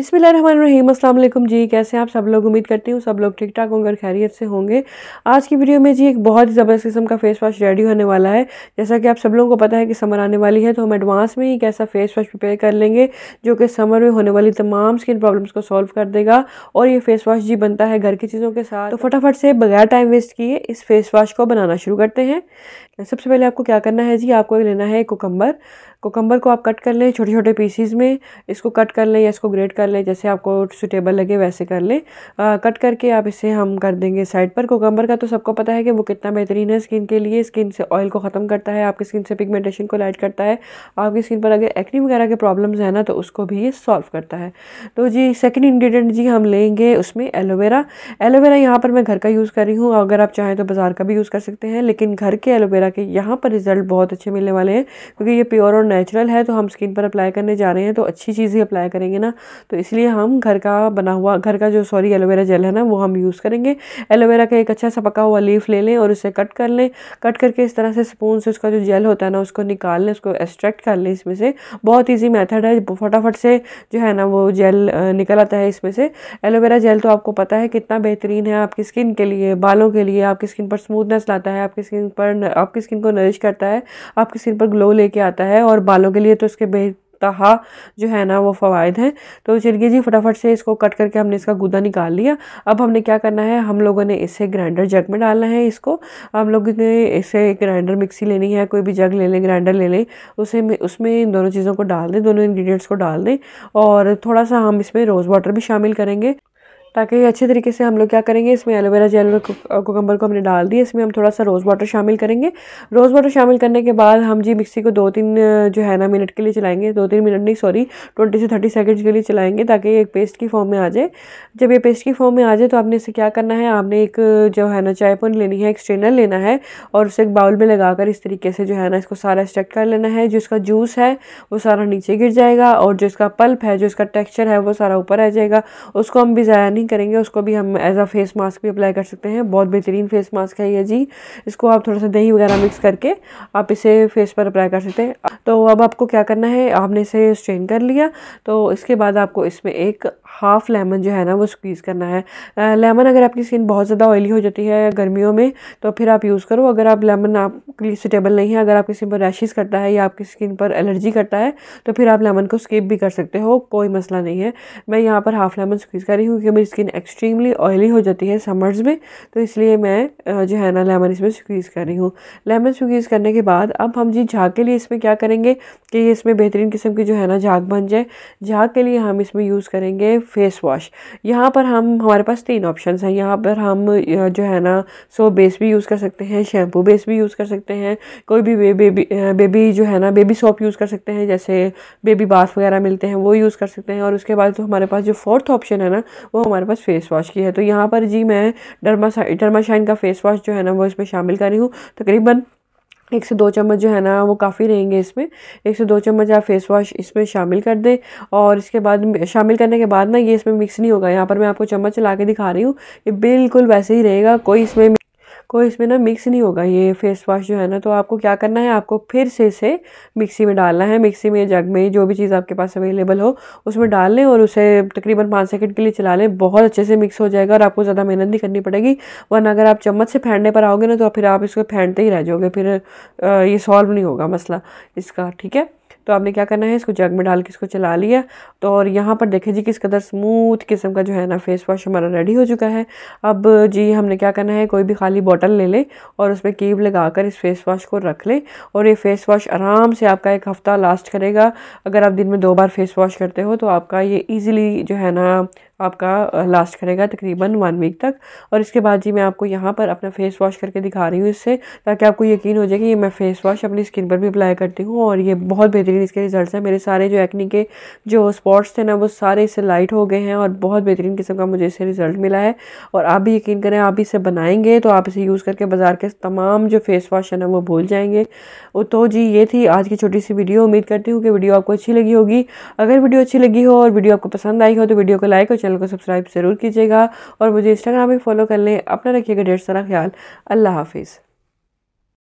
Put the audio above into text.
बिसमीम अल्लाम जी कैसे आप सब लोग उम्मीद करती हूँ सब लोग ठीक ठाक होंगे और खैरियत से होंगे आज की वीडियो में जी एक बहुत ही ज़बरदस्त किस्म का फेस वॉश रेडी होने वाला है जैसा कि आप सब लोगों को पता है कि समर आने वाली है तो हम एडवांस में ही एक ऐसा फेस वॉश प्रिपेयर कर लेंगे जो कि समर में होने वाली तमाम स्किन प्रॉब्लम्स को सॉल्व कर देगा और ये फेस वॉश जी बनता है घर की चीज़ों के साथ तो फटाफट से बगैर टाइम वेस्ट किए इस फेस वॉश को बनाना शुरू करते हैं सबसे पहले आपको क्या करना है जी आपको लेना है कोकम्बर कोकम्बर को आप कट कर लें छोटे छोटे पीसीज में इसको कट कर लें या इसको ग्रेट कर लें जैसे आपको सुटेबल लगे वैसे कर लें कट करके आप इसे हम कर देंगे साइड पर कोकम्बर का तो सबको पता है कि वो कितना बेहतरीन है स्किन के लिए स्किन से ऑयल को ख़त्म करता है आपकी स्किन से पिगमेंटेशन को लाइट करता है आपकी स्किन पर अगर एक्नी वगैरह के प्रॉब्लम्स हैं ना तो उसको भी ये सॉल्व करता है तो जी सेकेंड इन्ग्रीडियंट जी हम लेंगे उसमें एलोवेरा एलोवेरा यहाँ पर मैं घर का यूज़ कर रही हूँ अगर आप चाहें तो बाज़ार का भी यूज़ कर सकते हैं लेकिन घर के एलोवेरा के यहाँ पर रिजल्ट बहुत अच्छे मिलने वाले हैं क्योंकि ये प्योर और नेचुरल है तो हम स्किन पर अप्लाई करने जा रहे हैं तो अच्छी चीज़ ही अप्लाई करेंगे ना तो इसलिए हम घर का बना हुआ घर का जो सॉरी एलोवेरा जेल है ना वो हम यूज़ करेंगे एलोवेरा का एक अच्छा सा पका हुआ लीफ ले लें और उसे कट कर लें कट करके इस तरह से स्पून से उसका जो जेल होता है ना उसको निकाल लें उसको एक्सट्रैक्ट कर लें इसमें से बहुत ईजी मैथड है फटाफट से जो है ना वो जेल निकल आता है इसमें से एलोवेरा जेल तो आपको पता है कितना बेहतरीन है आपकी स्किन के लिए बालों के लिए आपकी स्किन पर स्मूथनेस लाता है आपकी स्किन पर आपकी स्किन को नरिश करता है आपकी स्किन पर ग्लो लेके आता है और बालों के लिए तो इसके बेहतर तहा जो है ना वो फ़वाद हैं तो चलिए जी फटाफट से इसको कट करके हमने इसका गुदा निकाल लिया अब हमने क्या करना है हम लोगों ने इसे ग्राइंडर जग में डालना है इसको हम लोगों ने इसे ग्राइंडर मिक्सी लेनी है कोई भी जग ले लें ग्राइंडर ले लें उसे उसमें इन दोनों चीज़ों को डाल दें दोनों इन्ग्रीडियंट्स को डाल दें और थोड़ा सा हम इसमें रोज़ वाटर भी शामिल करेंगे ताकि अच्छे तरीके से हम लोग क्या करेंगे इसमें एलोवेरा जेल और कोकम्बर को हमने डाल दिया इसमें हम थोड़ा सा रोज़ वाटर शामिल करेंगे रोज़ वाटर शामिल करने के बाद हम जी मिक्सी को दो तीन जो है ना मिनट के लिए चलाएंगे दो तीन मिनट नहीं सॉरी ट्वेंटी से थर्टी सेकेंड्स के लिए चलाएंगे ताकि ये एक पेस्ट की फॉर्म में आ जाए जब ये पेस्ट की फॉर्म में आ जाए तो आपने इसे क्या करना है आपने एक जो है ना चाय पुन लेनी है एक स्ट्रेनर लेना है और उसे एक बाउल में लगाकर इस तरीके से जो है ना इसको सारा स्टेक कर लेना है जो इसका जूस है वो सारा नीचे गिर जाएगा और जो इसका पल्प है जो इसका टेक्स्चर है वो सारा ऊपर आ जाएगा उसको हम भी ज़्यादा ब्राइटनिंग करेंगे उसको भी हम एज अ फेस मास्क भी अप्लाई कर सकते हैं बहुत बेहतरीन फेस मास्क है ये जी इसको आप थोड़ा सा दही वगैरह मिक्स करके आप इसे फेस पर अप्लाई कर सकते हैं तो अब आपको क्या करना है आपने इसे स्ट्रेन कर लिया तो इसके बाद आपको इसमें एक हाफ़ लेमन जो है ना वो स्क्वीज़ करना है लेमन अगर आपकी स्किन बहुत ज़्यादा ऑयली हो जाती है गर्मियों में तो फिर आप यूज़ करो अगर आप लेमन आपके लिए सुटेबल नहीं है अगर आपकी स्किन पर रैशेज़ करता है या आपकी स्किन पर एलर्जी करता है तो फिर आप लेमन को स्किप भी कर सकते हो कोई मसला नहीं है मैं यहाँ पर हाफ़ लेमन स्क्वीज़ कर रही हूँ क्योंकि मेरी स्किन एक्सट्रीमली ऑयली हो जाती है समर्स में तो इसलिए मैं जो है ना लेमन इसमें स्क्वीज़ कर रही हूँ लेमन स्क्वीज़ करने के बाद अब हम जी झाग के लिए इसमें क्या करेंगे कि ये इसमें बेहतरीन किस्म की जो है ना झाग बन जाए झाग के लिए हम इसमें यूज़ करेंगे फेस वॉश यहाँ पर हम हमारे पास तीन ऑप्शन हैं यहाँ पर हम जो है ना सो बेस भी यूज़ कर सकते हैं शैम्पू बेस भी यूज़ कर सकते हैं कोई भी बेबी बेबी जो है ना बेबी सोप यूज़ कर सकते हैं जैसे बेबी बाथ वगैरह मिलते हैं वो यूज़ कर सकते हैं और उसके बाद तो हमारे पास जो फोर्थ ऑप्शन है ना वो हमारे हमारे पास फेस वॉश की है तो यहाँ पर जी मैं डरमा डरमाशाइन का फेस वॉश जो है ना वो इसमें शामिल कर रही हूँ तकरीबन एक से दो चम्मच जो है ना वो काफ़ी रहेंगे इसमें एक से दो चम्मच आप फेस वॉश इसमें शामिल कर दें और इसके बाद शामिल करने के बाद ना ये इसमें मिक्स नहीं होगा यहाँ पर मैं आपको चम्मच चला के दिखा रही हूँ ये बिल्कुल वैसे ही रहेगा कोई इसमें को इसमें ना मिक्स नहीं होगा ये फेस वॉश जो है ना तो आपको क्या करना है आपको फिर से इसे मिक्सी में डालना है मिक्सी में जग में जो भी चीज़ आपके पास अवेलेबल हो उसमें डाल लें और उसे तकरीबन पाँच सेकेंड के लिए चला लें बहुत अच्छे से मिक्स हो जाएगा और आपको ज़्यादा मेहनत नहीं करनी पड़ेगी वरना अगर आप चम्मच से फेंटने पर आओगे ना तो फिर आप इसको फेंटते ही रह जाओगे फिर ये सॉल्व नहीं होगा मसला इसका ठीक है तो आपने क्या करना है इसको जग में डाल के इसको चला लिया तो और यहाँ पर देखें जी किस कदर स्मूथ किस्म का जो है ना फेस वॉश हमारा रेडी हो चुका है अब जी हमने क्या करना है कोई भी खाली बॉटल ले लें और उसमें कीब लगा कर इस फेस वॉश को रख लें और ये फेस वॉश आराम से आपका एक हफ़्ता लास्ट करेगा अगर आप दिन में दो बार फेस वॉश करते हो तो आपका ये ईज़िली जो है ना आपका लास्ट करेगा तकरीबन वन वीक तक और इसके बाद जी मैं आपको यहाँ पर अपना फेस वॉश करके दिखा रही हूँ इससे ताकि आपको यकीन हो जाए कि ये मैं फेस वॉश अपनी स्किन पर भी अप्लाई करती हूँ और ये बहुत बेहतरीन इसके रिजल्ट है मेरे सारे जो एक्नी के जो स्पॉट्स थे ना वो सारे इससे लाइट हो गए हैं और बहुत बेहतरीन किस्म का मुझे इससे रिजल्ट मिला है और आप भी यकीन करें आप इसे बनाएंगे तो आप इसे यूज़ करके बाज़ार के तमाम जो फेस वॉश है ना वो भूल जाएंगे तो जी ये थी आज की छोटी सी वीडियो उम्मीद करती हूँ कि वीडियो आपको अच्छी लगी होगी अगर वीडियो अच्छी लगी हो और वीडियो आपको पसंद आई हो तो वीडियो को लाइक और चैनल को सब्सक्राइब ज़रूर कीजिएगा और मुझे इंस्टाग्राम पर फॉलो कर लें अपना रखिएगा ढेर सारा ख्याल अल्लाह हाफिज़